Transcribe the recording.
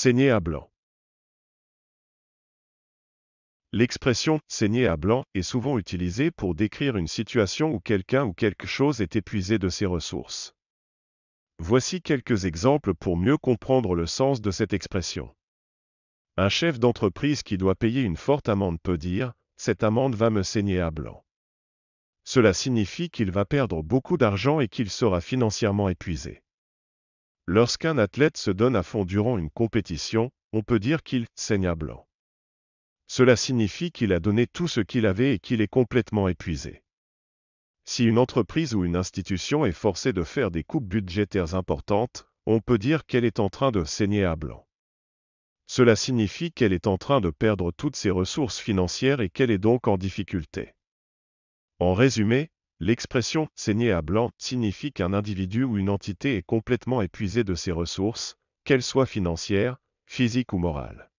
Saigner à blanc. L'expression saigner à blanc est souvent utilisée pour décrire une situation où quelqu'un ou quelque chose est épuisé de ses ressources. Voici quelques exemples pour mieux comprendre le sens de cette expression. Un chef d'entreprise qui doit payer une forte amende peut dire ⁇ Cette amende va me saigner à blanc ⁇ Cela signifie qu'il va perdre beaucoup d'argent et qu'il sera financièrement épuisé. Lorsqu'un athlète se donne à fond durant une compétition, on peut dire qu'il saigne à blanc. Cela signifie qu'il a donné tout ce qu'il avait et qu'il est complètement épuisé. Si une entreprise ou une institution est forcée de faire des coupes budgétaires importantes, on peut dire qu'elle est en train de saigner à blanc. Cela signifie qu'elle est en train de perdre toutes ses ressources financières et qu'elle est donc en difficulté. En résumé, L'expression saignée à blanc signifie qu'un individu ou une entité est complètement épuisé de ses ressources, qu'elles soient financières, physiques ou morales.